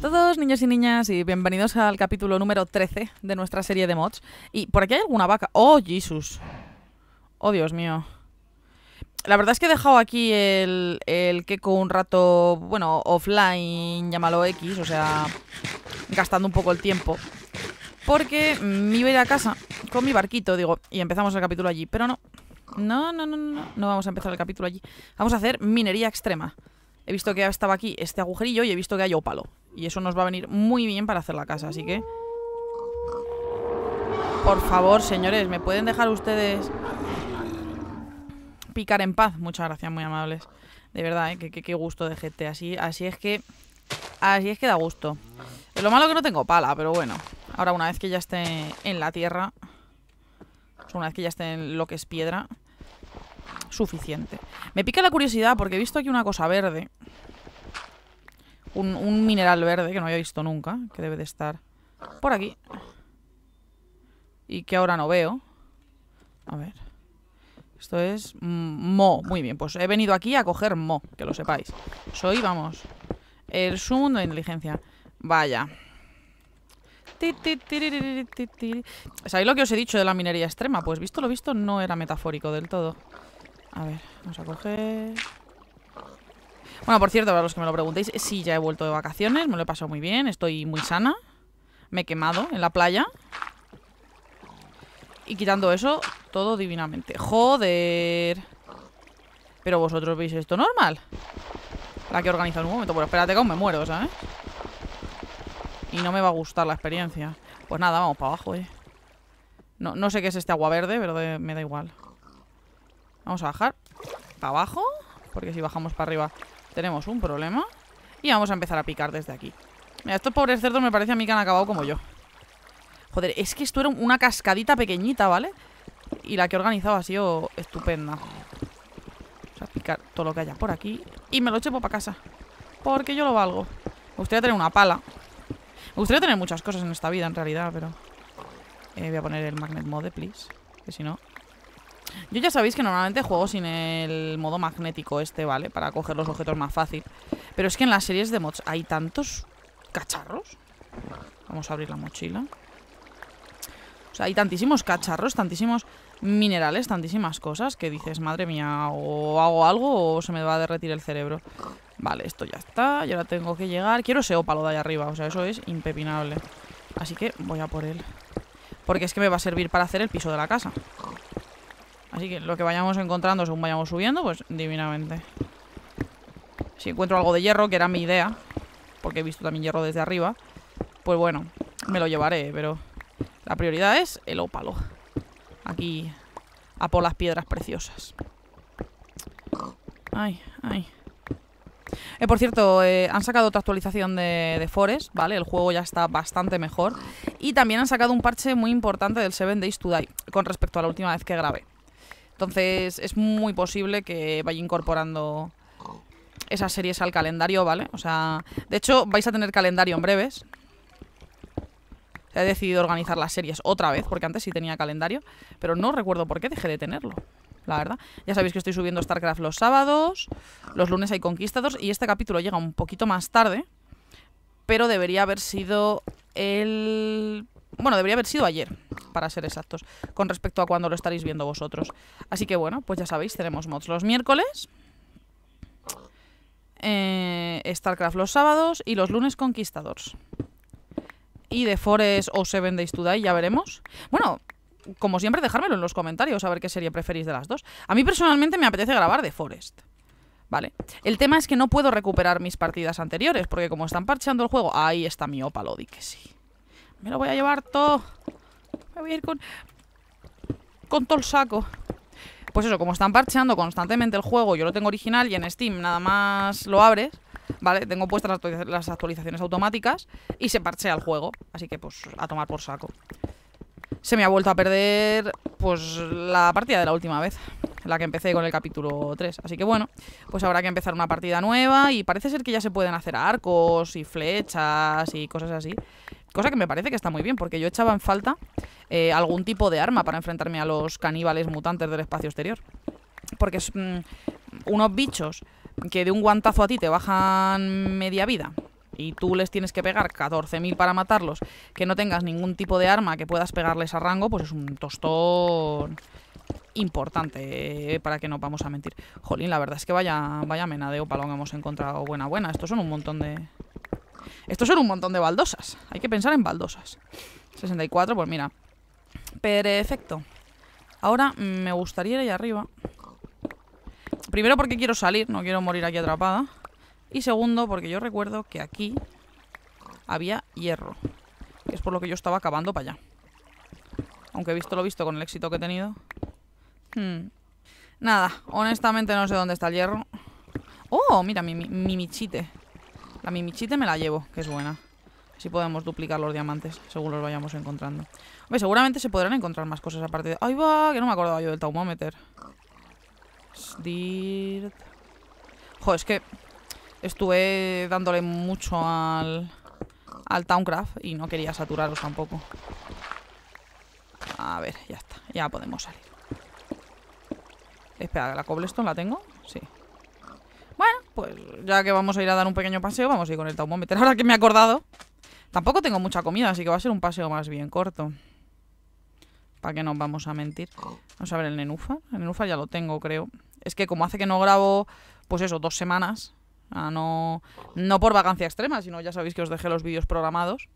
todos, niños y niñas, y bienvenidos al capítulo número 13 de nuestra serie de mods. Y por aquí hay alguna vaca. ¡Oh, Jesus! ¡Oh, Dios mío! La verdad es que he dejado aquí el, el Keko un rato, bueno, offline, llámalo X, o sea, gastando un poco el tiempo. Porque me iba a ir a casa con mi barquito, digo, y empezamos el capítulo allí. Pero no, no, no, no, no, no vamos a empezar el capítulo allí. Vamos a hacer minería extrema he visto que estaba aquí este agujerillo y he visto que hay ópalo. Y eso nos va a venir muy bien para hacer la casa, así que... Por favor, señores, ¿me pueden dejar ustedes picar en paz? Muchas gracias, muy amables. De verdad, ¿eh? qué, gusto de gente. Así, así es que... Así es que da gusto. Lo malo que no tengo pala, pero bueno. Ahora una vez que ya esté en la tierra... Una vez que ya esté en lo que es piedra suficiente. Me pica la curiosidad porque he visto aquí una cosa verde. Un, un mineral verde que no había visto nunca, que debe de estar por aquí. Y que ahora no veo. A ver. Esto es mo. Muy bien, pues he venido aquí a coger mo, que lo sepáis. Soy, vamos, el sumo de inteligencia. Vaya. ¿Sabéis lo que os he dicho de la minería extrema? Pues visto lo visto no era metafórico del todo. A ver, vamos a coger... Bueno, por cierto, para los que me lo preguntéis, sí, ya he vuelto de vacaciones, me lo he pasado muy bien, estoy muy sana. Me he quemado en la playa. Y quitando eso, todo divinamente. ¡Joder! Pero vosotros veis esto normal. La que he organizado en un momento. Bueno, espérate que aún me muero, ¿sabes? Y no me va a gustar la experiencia. Pues nada, vamos para abajo, eh. No, sé qué es este agua verde, pero me da igual. Vamos a bajar para abajo, porque si bajamos para arriba tenemos un problema. Y vamos a empezar a picar desde aquí. Mira, estos pobres cerdos me parece a mí que han acabado como yo. Joder, es que esto era una cascadita pequeñita, ¿vale? Y la que he organizado ha sido estupenda. Vamos a picar todo lo que haya por aquí. Y me lo chepo para casa. Porque yo lo valgo. Me gustaría tener una pala. Me gustaría tener muchas cosas en esta vida, en realidad, pero... Eh, voy a poner el magnet mode, please. Que si no, yo ya sabéis que normalmente juego sin el modo magnético este, ¿vale? Para coger los objetos más fácil. Pero es que en las series de mods hay tantos cacharros. Vamos a abrir la mochila. O sea, hay tantísimos cacharros, tantísimos minerales, tantísimas cosas que dices, madre mía, o hago algo o se me va a derretir el cerebro. Vale, esto ya está, yo ahora tengo que llegar. Quiero ese ópalo de ahí arriba, o sea, eso es impepinable. Así que voy a por él. Porque es que me va a servir para hacer el piso de la casa. Así que lo que vayamos encontrando según vayamos subiendo, pues divinamente. Si encuentro algo de hierro, que era mi idea, porque he visto también hierro desde arriba, pues bueno, me lo llevaré, pero la prioridad es el ópalo. Aquí, a por las piedras preciosas. Ay, ay. Eh, por cierto, eh, han sacado otra actualización de, de, Forest, ¿vale? El juego ya está bastante mejor. Y también han sacado un parche muy importante del Seven Days to Die con respecto a la última vez que grabé. Entonces es muy posible que vaya incorporando esas series al calendario, ¿vale? O sea, de hecho vais a tener calendario en breves. He decidido organizar las series otra vez, porque antes sí tenía calendario, pero no recuerdo por qué dejé de tenerlo la verdad. Ya sabéis que estoy subiendo StarCraft los sábados, los lunes hay Conquistadores y este capítulo llega un poquito más tarde, pero debería haber sido el bueno, debería haber sido ayer, para ser exactos, con respecto a cuando lo estaréis viendo vosotros. Así que bueno, pues ya sabéis, tenemos mods los miércoles. Eh, StarCraft los sábados y los lunes Conquistadores. Y de Forest o Seven Days to Die, ya veremos. Bueno, como siempre, dejármelo en los comentarios a ver qué serie preferís de las dos. A mí personalmente me apetece grabar de Forest. Vale. El tema es que no puedo recuperar mis partidas anteriores, porque como están parcheando el juego, ahí está mi Opalodi, que sí. Me lo voy a llevar todo. Me voy a ir con... Con todo el saco. Pues eso, como están parcheando constantemente el juego, yo lo tengo original y en Steam nada más lo abres, ¿vale? Tengo puestas las actualizaciones automáticas y se parchea el juego. Así que pues a tomar por saco. Se me ha vuelto a perder pues la partida de la última vez la que empecé con el capítulo 3. Así que bueno, pues habrá que empezar una partida nueva y parece ser que ya se pueden hacer arcos y flechas y cosas así. Cosa que me parece que está muy bien, porque yo echaba en falta eh, algún tipo de arma para enfrentarme a los caníbales mutantes del espacio exterior. Porque es mm, unos bichos que de un guantazo a ti te bajan media vida y tú les tienes que pegar 14.000 para matarlos, que no tengas ningún tipo de arma que puedas pegarles a rango, pues es un tostón importante, eh, para que no vamos a mentir. Jolín, la verdad es que vaya, vaya menadeo palón hemos encontrado buena buena. Estos son un montón de... Estos son un montón de baldosas. Hay que pensar en baldosas. 64, pues mira. Perfecto. Ahora me gustaría ir allá arriba. Primero porque quiero salir, no quiero morir aquí atrapada. Y segundo porque yo recuerdo que aquí había hierro. Que es por lo que yo estaba acabando para allá. Aunque he visto lo visto con el éxito que he tenido. Hmm. Nada, honestamente no sé dónde está el hierro. Oh, mira, mi michite. A mi michite me la llevo, que es buena. Así podemos duplicar los diamantes según los vayamos encontrando. Hombre, seguramente se podrán encontrar más cosas aparte de... ¡Ay, va! Que no me acordaba yo del taumómeter. Joder, es que estuve dándole mucho al, al Towncraft y no quería saturarlos tampoco. A ver, ya está. Ya podemos salir. Espera, ¿la cobblestone la tengo? Sí, pues ya que vamos a ir a dar un pequeño paseo, vamos a ir con el taumómetro. Ahora que me he acordado. Tampoco tengo mucha comida, así que va a ser un paseo más bien corto. ¿Para qué nos vamos a mentir? Vamos a ver el nenufa El nenufa ya lo tengo, creo. Es que como hace que no grabo, pues eso, dos semanas. no, no por vacancia extrema, sino ya sabéis que os dejé los vídeos programados.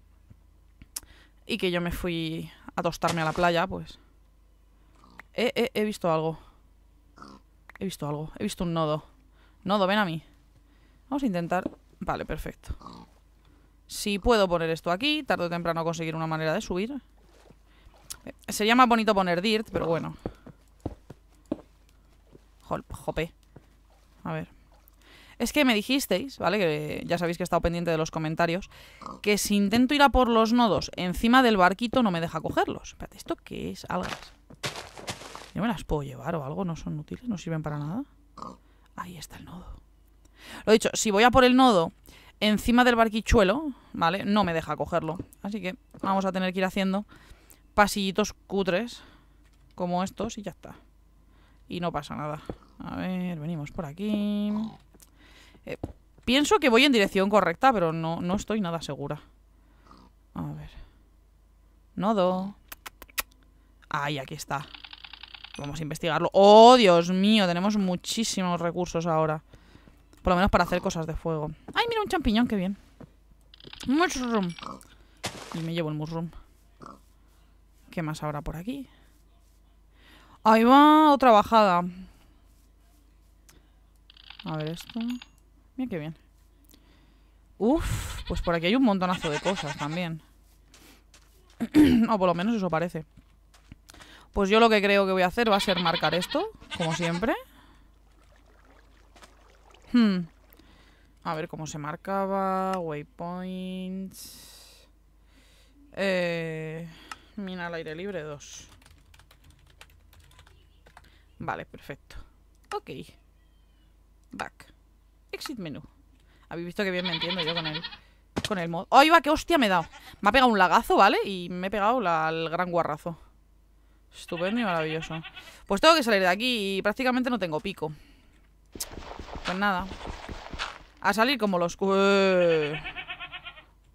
Y que yo me fui a tostarme a la playa, pues... he visto algo. He visto algo. He visto un nodo. Nodo, ven a mí. Vamos a intentar... Vale, perfecto. Si puedo poner esto aquí, tarde o temprano conseguir una manera de subir. Eh, sería más bonito poner dirt, pero bueno. jope. A ver. Es que me dijisteis, ¿vale? Que ya sabéis que he estado pendiente de los comentarios. Que si intento ir a por los nodos encima del barquito no me deja cogerlos. Espérate, ¿esto qué es? Algas. ¿Yo me las puedo llevar o algo? ¿No son útiles? ¿No sirven para nada? Ahí está el nodo. Lo dicho, si voy a por el nodo encima del barquichuelo, ¿vale? No me deja cogerlo. Así que vamos a tener que ir haciendo pasillitos cutres como estos y ya está. Y no pasa nada. A ver, venimos por aquí. Eh, pienso que voy en dirección correcta, pero no, no estoy nada segura. A ver. Nodo. Ahí, aquí está. Vamos a investigarlo. ¡Oh, Dios mío! Tenemos muchísimos recursos ahora. Por lo menos para hacer cosas de fuego. ¡Ay, mira un champiñón! ¡Qué bien! Mushroom. Y me llevo el mushroom. ¿Qué más habrá por aquí? Ahí va otra bajada. A ver esto. Mira qué bien. Uf, pues por aquí hay un montonazo de cosas también. o por lo menos eso parece. Pues yo lo que creo que voy a hacer va a ser marcar esto, como siempre. Hmm. A ver cómo se marcaba. Waypoints. Eh, mina al aire libre 2. Vale, perfecto. Ok. Back. Exit menú. Habéis visto que bien me entiendo yo con el, con el mod. ¡Oh, va! ¡Qué hostia me he dado! Me ha pegado un lagazo, ¿vale? Y me he pegado al gran guarrazo. Estupendo y maravilloso. Pues tengo que salir de aquí y prácticamente no tengo pico. Pues nada. A salir como los... Eh,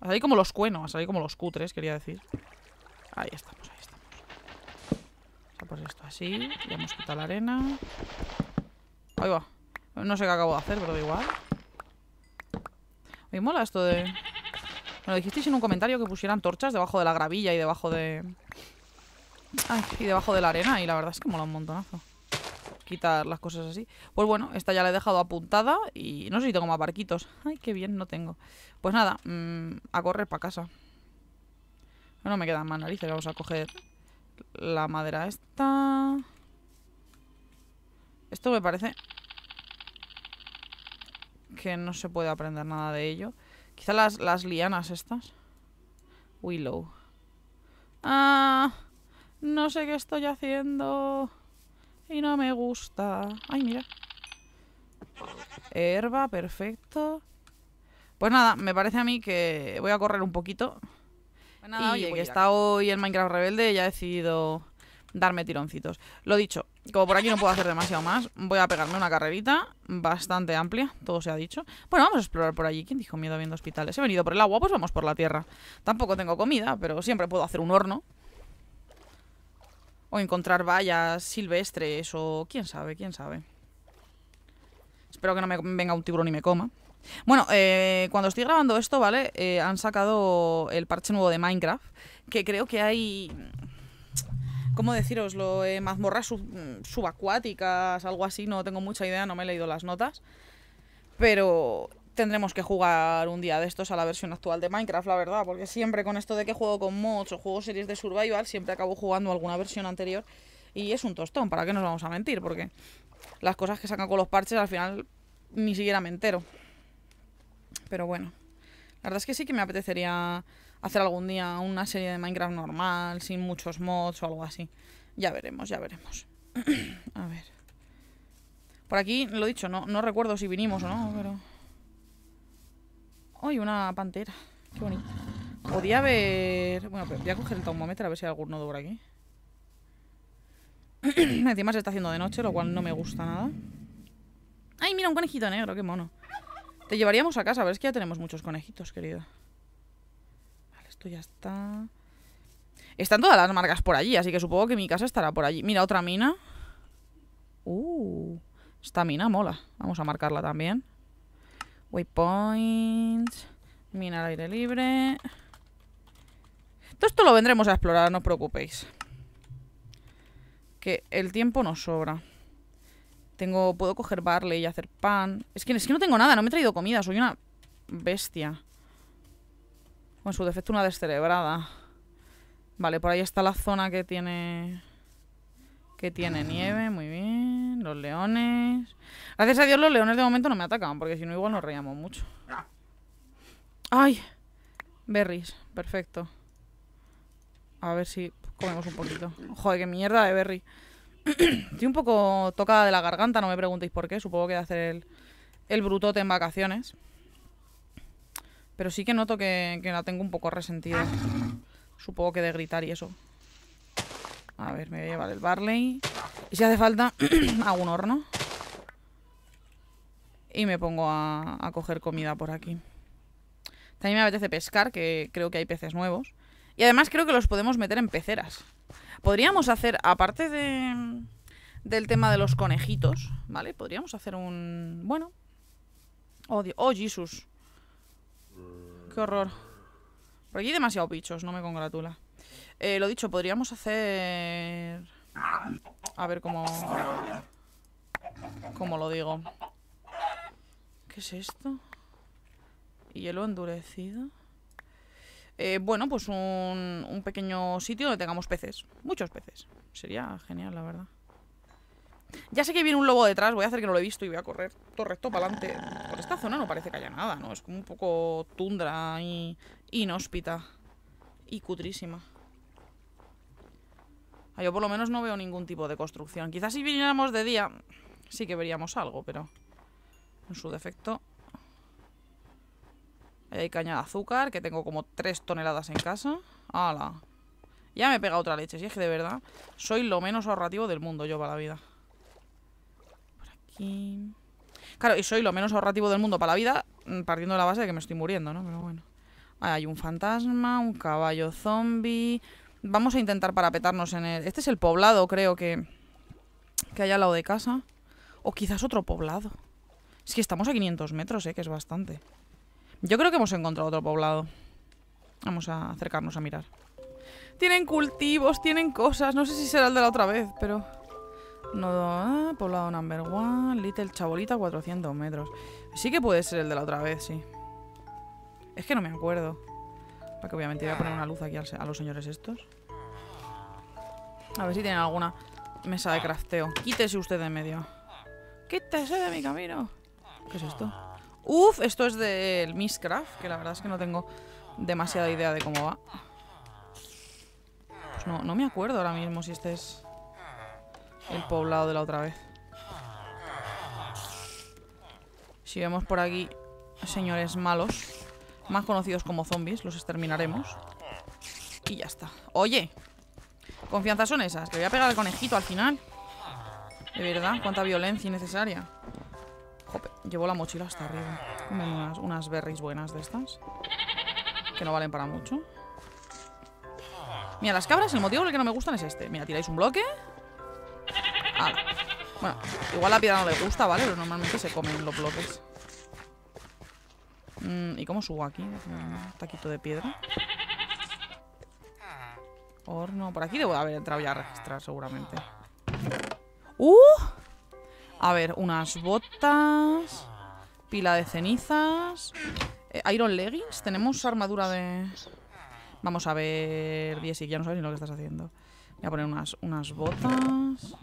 a salir como los cuenos, a salir como los cutres, quería decir. Ahí estamos, ahí estamos. Vamos a poner esto así. Ya hemos quitado la arena. Ahí va. No sé qué acabo de hacer, pero da igual. Me mola esto de... Bueno, dijisteis en un comentario que pusieran torchas debajo de la gravilla y debajo de... y debajo de la arena. Y la verdad es que mola un montonazo quitar las cosas así. Pues bueno, esta ya la he dejado apuntada y no sé si tengo más barquitos. Ay, qué bien, no tengo. Pues nada, mm, a correr para casa. No, me quedan más narices. Vamos a coger la madera esta. Esto me parece que no se puede aprender nada de ello. Quizá las, las lianas estas. Willow. Ah, no sé qué estoy haciendo. Y no me gusta. Ay, mira. Herba, perfecto. Pues nada, me parece a mí que voy a correr un poquito. Pues y que pues está hoy en Minecraft Rebelde, ya he decidido darme tironcitos. Lo dicho, como por aquí no puedo hacer demasiado más, voy a pegarme una carrerita bastante amplia, todo se ha dicho. Bueno, vamos a explorar por allí. ¿Quién dijo miedo viendo hospitales? He venido por el agua, pues vamos por la tierra. Tampoco tengo comida, pero siempre puedo hacer un horno. O encontrar vallas silvestres o quién sabe, quién sabe. Espero que no me venga un tiburón y me coma. Bueno, eh, cuando estoy grabando esto, ¿vale? Eh, han sacado el parche nuevo de Minecraft, que creo que hay... ¿Cómo deciroslo? Eh, mazmorras subacuáticas, algo así, no tengo mucha idea, no me he leído las notas. Pero tendremos que jugar un día de estos a la versión actual de Minecraft, la verdad, porque siempre con esto de que juego con mods o juego series de survival, siempre acabo jugando alguna versión anterior y es un tostón, ¿para qué nos vamos a mentir? Porque las cosas que sacan con los parches al final ni siquiera me entero. Pero bueno, la verdad es que sí que me apetecería hacer algún día una serie de Minecraft normal, sin muchos mods o algo así. Ya veremos, ya veremos. a ver. Por aquí, lo dicho, no, no recuerdo si vinimos o no, pero... ¡Ay, una pantera! ¡Qué bonita. Podía haber... Bueno, voy a coger el taumómetro a ver si hay algún nodo por aquí. Encima se está haciendo de noche, lo cual no me gusta nada. ¡Ay, mira, un conejito negro! ¡Qué mono! Te llevaríamos a casa, pero es que ya tenemos muchos conejitos, querido. Vale, esto ya está... Están todas las marcas por allí, así que supongo que mi casa estará por allí. Mira, otra mina. Uh, esta mina mola. Vamos a marcarla también. Waypoints. Mina al aire libre. Todo esto lo vendremos a explorar, no os preocupéis. Que el tiempo nos sobra. Tengo, puedo coger barley y hacer pan. Es que, es que no tengo nada, no me he traído comida, soy una bestia. Con su defecto una descerebrada. Vale, por ahí está la zona que tiene... Que tiene nieve, muy bien. Los leones. Gracias a Dios los leones de momento no me atacaban porque si no igual nos reíamos mucho. Ah. ¡Ay! Berries, perfecto. A ver si comemos un poquito. Joder, qué mierda de berry. Estoy un poco tocada de la garganta, no me preguntéis por qué. Supongo que de hacer el, brutote en vacaciones. Pero sí que noto que, que la tengo un poco resentida. Supongo que de gritar y eso. A ver, me voy a llevar el Barley. Y si hace falta, hago un horno. Y me pongo a, coger comida por aquí. También me apetece pescar, que creo que hay peces nuevos. Y además creo que los podemos meter en peceras. Podríamos hacer, aparte de, del tema de los conejitos, ¿vale? Podríamos hacer un... Bueno. Oh, oh Jesus. Qué horror. Por aquí hay demasiados bichos, no me congratula. Eh, lo dicho, podríamos hacer... A ver cómo... ¿Cómo lo digo? ¿Qué es esto? Hielo endurecido. Eh, bueno, pues un, un pequeño sitio donde tengamos peces. Muchos peces. Sería genial, la verdad. Ya sé que viene un lobo detrás, voy a hacer que no lo he visto y voy a correr todo recto para adelante. Por esta zona no parece que haya nada, ¿no? Es como un poco tundra y inhóspita y cutrísima. Ah, yo por lo menos no veo ningún tipo de construcción. Quizás si viniéramos de día sí que veríamos algo, pero en su defecto. hay caña de azúcar, que tengo como 3 toneladas en casa. ¡Hala! Ya me he pegado otra leche, si es que de verdad soy lo menos ahorrativo del mundo yo para la vida. Por aquí... Claro, y soy lo menos ahorrativo del mundo para la vida, mm, partiendo de la base de que me estoy muriendo, ¿no? Pero bueno. hay un fantasma, un caballo zombie, Vamos a intentar parapetarnos en el... Este es el poblado, creo que... Que hay al lado de casa. O quizás otro poblado. Es que estamos a 500 metros, eh, que es bastante. Yo creo que hemos encontrado otro poblado. Vamos a acercarnos a mirar. Tienen cultivos, tienen cosas. No sé si será el de la otra vez, pero... No, ah, poblado number one, Little Chabolita, 400 metros. Sí que puede ser el de la otra vez, sí. Es que no me acuerdo. Para que obviamente voy a poner una luz aquí a los señores estos. A ver si tienen alguna mesa de crafteo. Quítese usted de medio. Quítese de mi camino. ¿Qué es esto? Uf, esto es del Miscraft, que la verdad es que no tengo demasiada idea de cómo va. Pues no, no me acuerdo ahora mismo si este es el poblado de la otra vez. Si vemos por aquí señores malos más conocidos como zombies, los exterminaremos. Y ya está. Oye, confianza son esas. Le voy a pegar al conejito al final. De verdad, cuánta violencia innecesaria. Jope, llevo la mochila hasta arriba. Unas, unas berries buenas de estas. Que no valen para mucho. Mira, las cabras, el motivo por el que no me gustan es este. Mira, tiráis un bloque. Ah, bueno, igual la piedra no le gusta, ¿vale? Pero normalmente se comen los bloques. Mm, ¿Y cómo subo aquí? taquito de piedra. Horno. Por aquí debo haber entrado ya a registrar, seguramente. ¡Uh! A ver, unas botas. Pila de cenizas. Eh, iron leggings. Tenemos armadura de... Vamos a ver, y ya no sabes ni lo que estás haciendo. Voy a poner unas, unas botas.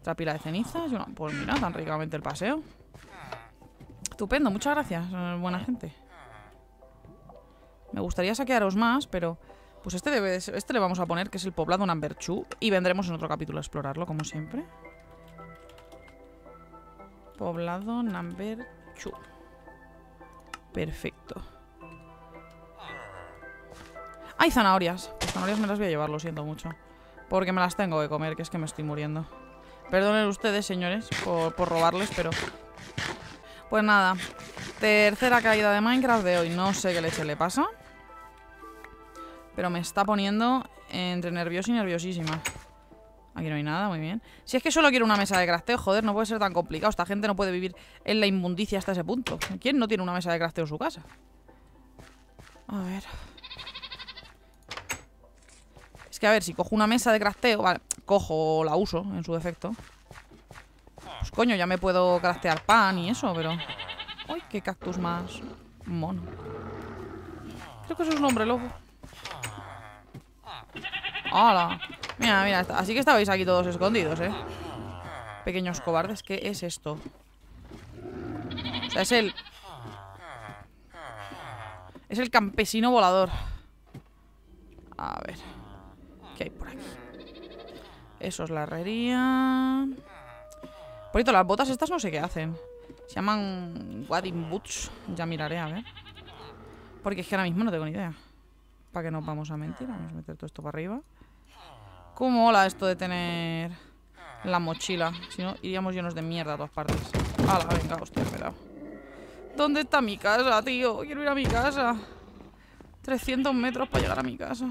Otra pila de cenizas. Pues mira, tan ricamente el paseo. Estupendo, muchas gracias, eh, buena ah. gente. Me gustaría saquearos más, pero... Pues este, debe este le vamos a poner, que es el poblado number Y vendremos en otro capítulo a explorarlo, como siempre. Poblado number Perfecto. ¡Hay zanahorias! zanahorias me las voy a llevar, lo siento mucho. Porque me las tengo que comer, que es que me estoy muriendo. Perdonen ustedes, señores, por robarles, pero pues nada, tercera caída de Minecraft de hoy. No sé qué leche le pasa. Pero me está poniendo entre nerviosa y nerviosísima. Aquí no hay nada, muy bien. Si es que solo quiero una mesa de crafteo, joder, no puede ser tan complicado. Esta gente no puede vivir en la inmundicia hasta ese punto. ¿Quién no tiene una mesa de crafteo en su casa? A ver... Es que a ver, si cojo una mesa de crafteo, vale, cojo la uso en su defecto. Coño, ya me puedo craftear pan y eso, pero... ¡Uy, qué cactus más mono! Creo que eso es un hombre lobo. ¡Hala! Mira, mira, así que estabais aquí todos escondidos, ¿eh? Pequeños cobardes, ¿qué es esto? O es el... Es el campesino volador. A ver. ¿Qué hay por aquí? Eso es la herrería. Por cierto, las botas estas no sé qué hacen. Se llaman Wadding Boots. Ya miraré, a ver. Porque es que ahora mismo no tengo ni idea. Para que no vamos a mentir. Vamos a meter todo esto para arriba. ¿Cómo hola esto de tener la mochila? Si no, iríamos llenos de mierda a todas partes. ¡Hala, venga, hostia, espera! ¿Dónde está mi casa, tío? Quiero ir a mi casa. 300 metros para llegar a mi casa.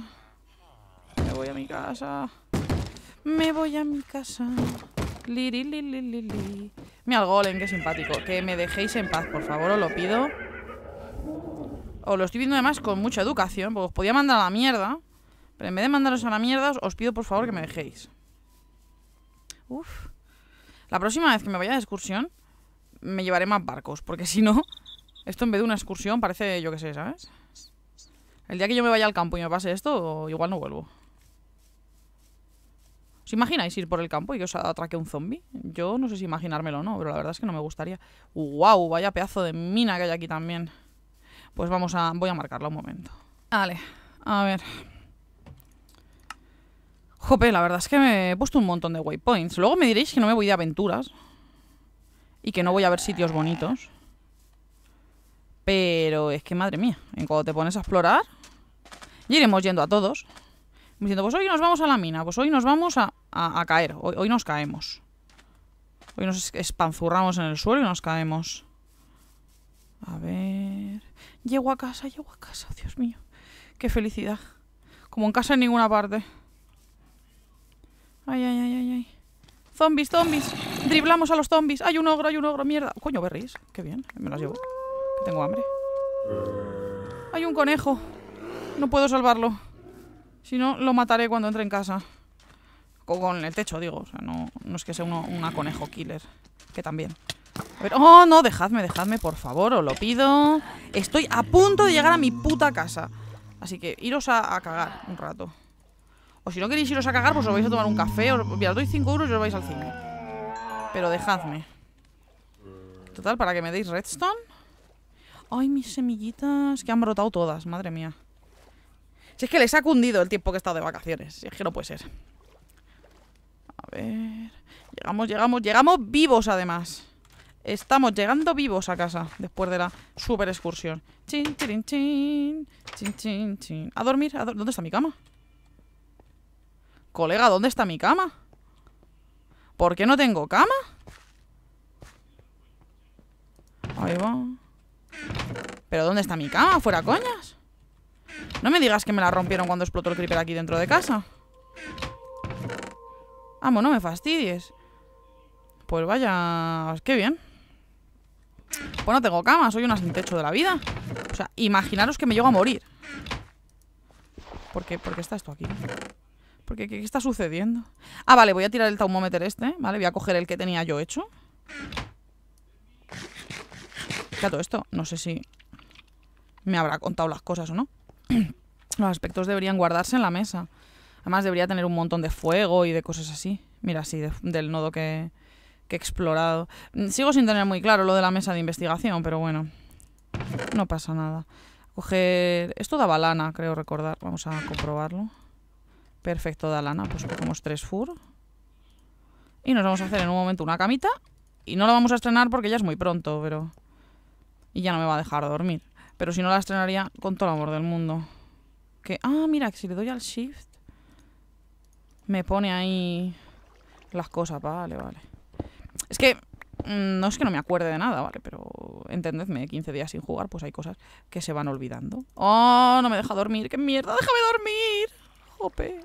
Me voy a mi casa. Me voy a mi casa. Li, li, Mira el golem, qué simpático. Que me dejéis en paz, por favor, os lo pido. Os lo estoy viendo además con mucha educación, porque os podía mandar a la mierda. Pero en vez de mandaros a la mierda, os pido por favor que me dejéis. Uf. La próxima vez que me vaya de excursión, me llevaré más barcos, porque si no, esto en vez de una excursión parece, yo qué sé, ¿sabes? El día que yo me vaya al campo y me pase esto, igual no vuelvo. ¿Os imagináis ir por el campo y que os atraque un zombie? Yo no sé si imaginármelo o no, pero la verdad es que no me gustaría. ¡Wow! Vaya pedazo de mina que hay aquí también. Pues vamos a... voy a marcarla un momento. Vale, a ver... Jope, la verdad es que me he puesto un montón de waypoints. Luego me diréis que no me voy de aventuras. Y que no voy a ver sitios bonitos. Pero es que, madre mía, en cuando te pones a explorar... Y iremos yendo a todos pues hoy nos vamos a la mina, pues hoy nos vamos a, caer, hoy, nos caemos. Hoy nos espanzurramos en el suelo y nos caemos. A ver... Llego a casa, llego a casa, Dios mío. Qué felicidad. Como en casa en ninguna parte. Ay, ay, ay, ay, ay. Zombies, zombies. Driblamos a los zombies. Hay un ogro, hay un ogro, mierda. Coño, berries. Qué bien, me las llevo. tengo hambre. Hay un conejo. No puedo salvarlo. Si no, lo mataré cuando entre en casa. con el techo, digo. O sea, no, no es que sea uno, una conejo killer. Que también. A oh, no, dejadme, dejadme, por favor, os lo pido. Estoy a punto de llegar a mi puta casa. Así que iros a, cagar un rato. O si no queréis iros a cagar, pues os vais a tomar un café. Os, os doy 5 euros y os vais al cine. Pero dejadme. Total, para que me deis redstone. Ay, mis semillitas que han brotado todas, madre mía. Si es que les ha cundido el tiempo que he estado de vacaciones. Si es que no puede ser. A ver... Llegamos, llegamos, llegamos vivos además. Estamos llegando vivos a casa después de la super excursión. Chin, chin, chin. Chin, chin, chin. A dormir. ¿Dónde está mi cama? Colega, ¿dónde está mi cama? ¿Por qué no tengo cama? Ahí va. ¿Pero dónde está mi cama? ¿Fuera coñas? No me digas que me la rompieron cuando explotó el creeper aquí dentro de casa. Amo, no me fastidies. Pues vaya... Qué bien. Pues no tengo cama, soy una sin techo de la vida. O sea, imaginaros que me llego a morir. ¿Por qué, está esto aquí? ¿Por qué, qué, está sucediendo? Ah, vale, voy a tirar el taumómetro este, ¿vale? Voy a coger el que tenía yo hecho. ¿Qué todo esto? No sé si me habrá contado las cosas o no. los aspectos deberían guardarse en la mesa. Además debería tener un montón de fuego y de cosas así. Mira, así del nodo que, he explorado. Mm, sigo sin tener muy claro lo de la mesa de investigación, pero bueno. No pasa nada. Coger... Esto daba lana, creo recordar. Vamos a comprobarlo. Perfecto, da lana. Pues cogemos tres fur. Y nos vamos a hacer en un momento una camita. Y no la vamos a estrenar porque ya es muy pronto, pero... Y ya no me va a dejar dormir. Pero si no la estrenaría con todo el amor del mundo. Que, ah, mira, que si le doy al shift me pone ahí las cosas. Vale, vale. Es que mm, no es que no me acuerde de nada, ¿vale? Pero entendedme, 15 días sin jugar, pues hay cosas que se van olvidando. ¡Oh! No me deja dormir. ¡Qué mierda! ¡Déjame dormir! ¡Jope!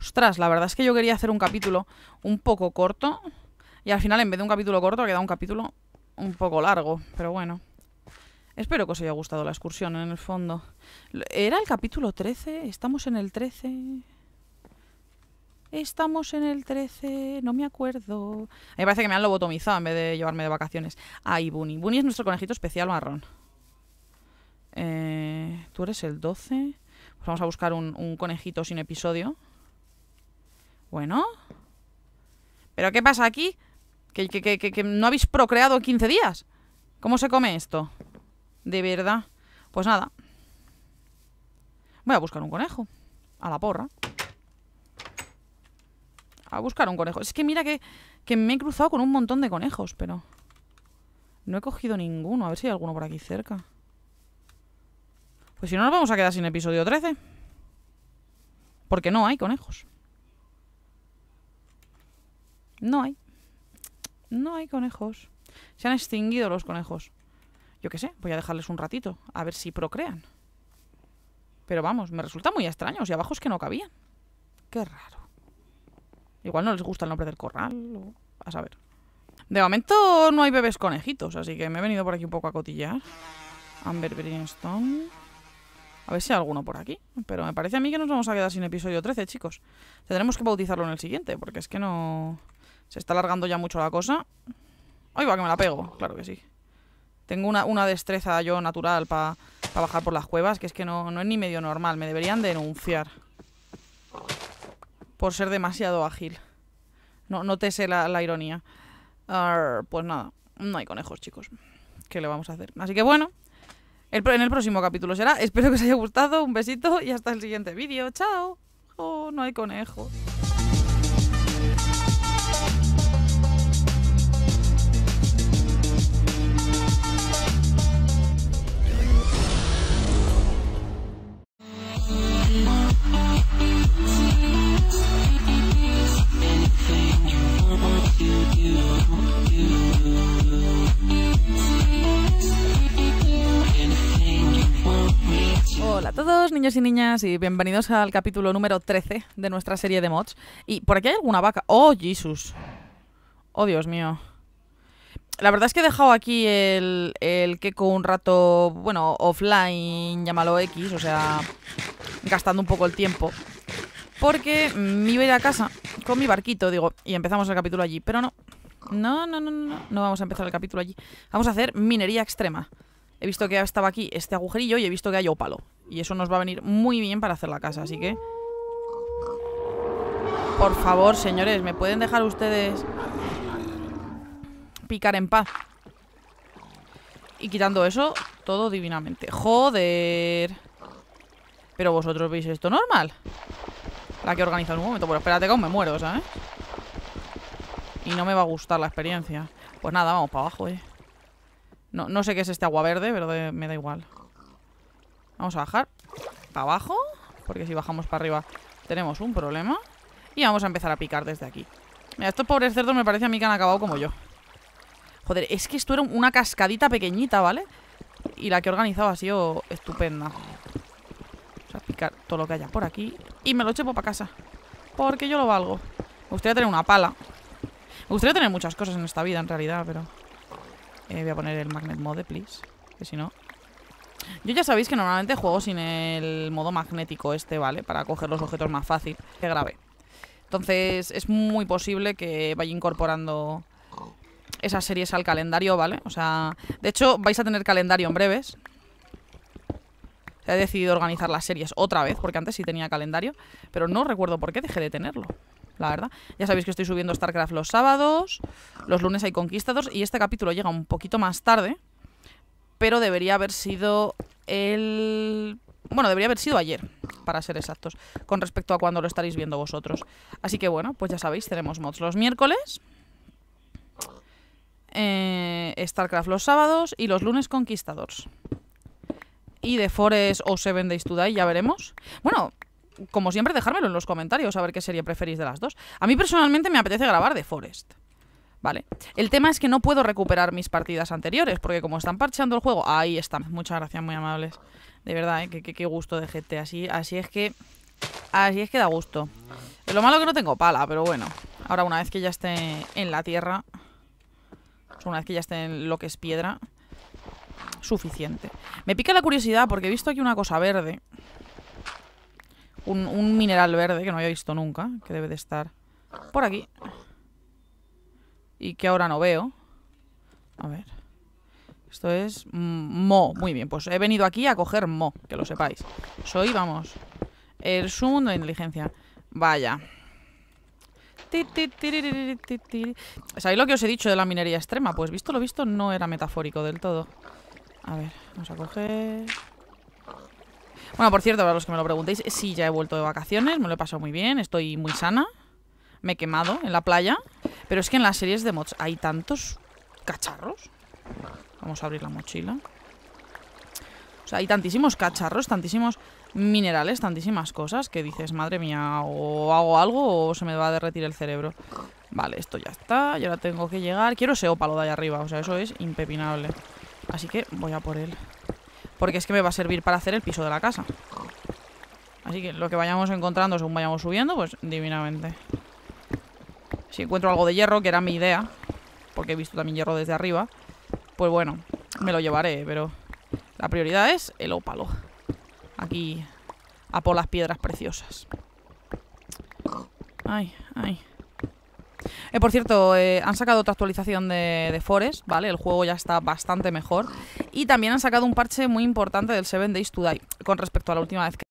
Ostras, la verdad es que yo quería hacer un capítulo un poco corto. Y al final, en vez de un capítulo corto, ha quedado un capítulo un poco largo. Pero bueno. Espero que os haya gustado la excursión, en el fondo. ¿Era el capítulo 13? Estamos en el 13. Estamos en el 13, no me acuerdo. A mí me parece que me han lobotomizado en vez de llevarme de vacaciones. Ay, Bunny. Bunny es nuestro conejito especial marrón. Eh, Tú eres el 12. Pues vamos a buscar un, conejito sin episodio. Bueno. ¿Pero qué pasa aquí? ¿Que, no habéis procreado 15 días? ¿Cómo se come esto? De verdad. Pues nada. Voy a buscar un conejo. A la porra. A buscar un conejo. Es que mira que, me he cruzado con un montón de conejos, pero... No he cogido ninguno. A ver si hay alguno por aquí cerca. Pues si no nos vamos a quedar sin episodio 13. Porque no hay conejos. No hay. No hay conejos. Se han extinguido los conejos yo qué sé, voy a dejarles un ratito, a ver si procrean. Pero vamos, me resulta muy extraño, y abajo es que no cabían. Qué raro. Igual no les gusta el nombre del corral, a saber. De momento no hay bebés conejitos, así que me he venido por aquí un poco a cotillar. Amber Brimstone A ver si hay alguno por aquí. Pero me parece a mí que nos vamos a quedar sin episodio 13, chicos. Tendremos que bautizarlo en el siguiente, porque es que no... Se está alargando ya mucho la cosa. ¡Ay, va, que me la pego! Claro que sí. Tengo una, destreza yo natural para bajar por las cuevas, que es que no, es ni medio normal. Me deberían denunciar. Por ser demasiado ágil. No, no te sé la, ironía. pues nada, no hay conejos, chicos. ¿Qué le vamos a hacer? Así que bueno, en el próximo capítulo será. Espero que os haya gustado. Un besito y hasta el siguiente vídeo. ¡Chao! Oh, no hay conejos. niños y niñas, y bienvenidos al capítulo número 13 de nuestra serie de mods. Y por aquí hay alguna vaca. ¡Oh, Jesus! ¡Oh, Dios mío! La verdad es que he dejado aquí el, el Keko un rato, bueno, offline, llámalo X, o sea, gastando un poco el tiempo. Porque me iba a a casa con mi barquito, digo, y empezamos el capítulo allí. Pero no, no, no, no, no, no vamos a empezar el capítulo allí. Vamos a hacer minería extrema he visto que estaba aquí este agujerillo y he visto que hay ópalo. Y eso nos va a venir muy bien para hacer la casa, así que... Por favor, señores, ¿me pueden dejar ustedes picar en paz? Y quitando eso, todo divinamente. Joder. Pero vosotros veis esto normal. La que organiza en un momento. Bueno, espérate que aún me muero, ¿sabes? Y no me va a gustar la experiencia. Pues nada, vamos para abajo, eh. No, sé qué es este agua verde, pero me da igual. Vamos a bajar para abajo, porque si bajamos para arriba tenemos un problema. Y vamos a empezar a picar desde aquí. Mira, estos pobres cerdos me parece a mí que han acabado como yo. Joder, es que esto era una cascadita pequeñita, ¿vale? Y la que he organizado ha sido estupenda. Vamos a picar todo lo que haya por aquí. Y me lo chepo para casa. Porque yo lo valgo. Me gustaría tener una pala. Me gustaría tener muchas cosas en esta vida, en realidad, pero... Eh, voy a poner el magnet mode, please. Que si no... Yo ya sabéis que normalmente juego sin el modo magnético este, ¿vale? Para coger los objetos más fácil. Que grave. Entonces es muy posible que vaya incorporando esas series al calendario, ¿vale? O sea, de hecho vais a tener calendario en breves. he decidido organizar las series otra vez, porque antes sí tenía calendario, pero no recuerdo por qué dejé de tenerlo la verdad. Ya sabéis que estoy subiendo StarCraft los sábados, los lunes hay Conquistadors y este capítulo llega un poquito más tarde, pero debería haber sido el... Bueno, debería haber sido ayer, para ser exactos, con respecto a cuando lo estaréis viendo vosotros. Así que bueno, pues ya sabéis, tenemos mods los miércoles, eh, StarCraft los sábados y los lunes Conquistadores. Y de Forest o Seven Days to Die, ya veremos. Bueno, como siempre, dejármelo en los comentarios a ver qué serie preferís de las dos. A mí personalmente me apetece grabar de Forest. Vale. El tema es que no puedo recuperar mis partidas anteriores, porque como están parcheando el juego. Ahí están. Muchas gracias, muy amables. De verdad, ¿eh? qué, gusto de gente. Así, así es que. Así es que da gusto. Lo malo que no tengo pala, pero bueno. Ahora, una vez que ya esté en la tierra. Una vez que ya esté en lo que es piedra. Suficiente. Me pica la curiosidad porque he visto aquí una cosa verde un, mineral verde que no había visto nunca, que debe de estar por aquí. Y que ahora no veo. A ver. Esto es mo. Muy bien, pues he venido aquí a coger mo, que lo sepáis. Soy, vamos, el sumo de inteligencia. Vaya. ¿Sabéis lo que os he dicho de la minería extrema? Pues visto lo visto no era metafórico del todo. A ver, vamos a coger... Bueno, por cierto, para los que me lo preguntéis, sí, ya he vuelto de vacaciones, me lo he pasado muy bien, estoy muy sana, me he quemado en la playa, pero es que en las series de mods hay tantos cacharros. Vamos a abrir la mochila. O sea, hay tantísimos cacharros, tantísimos minerales, tantísimas cosas que dices, madre mía, o hago algo o se me va a derretir el cerebro. Vale, esto ya está, ya ahora tengo que llegar. Quiero ese ópalo de allá arriba, o sea, eso es impepinable. Así que voy a por él. Porque es que me va a servir para hacer el piso de la casa. Así que lo que vayamos encontrando según vayamos subiendo, pues divinamente. Si encuentro algo de hierro, que era mi idea, porque he visto también hierro desde arriba, pues bueno, me lo llevaré, pero la prioridad es el ópalo. Aquí a por las piedras preciosas. Ay, ay. Eh, por cierto, eh, han sacado otra actualización de, de, Forest, ¿vale? El juego ya está bastante mejor. Y también han sacado un parche muy importante del Seven Days to Die con respecto a la última vez que...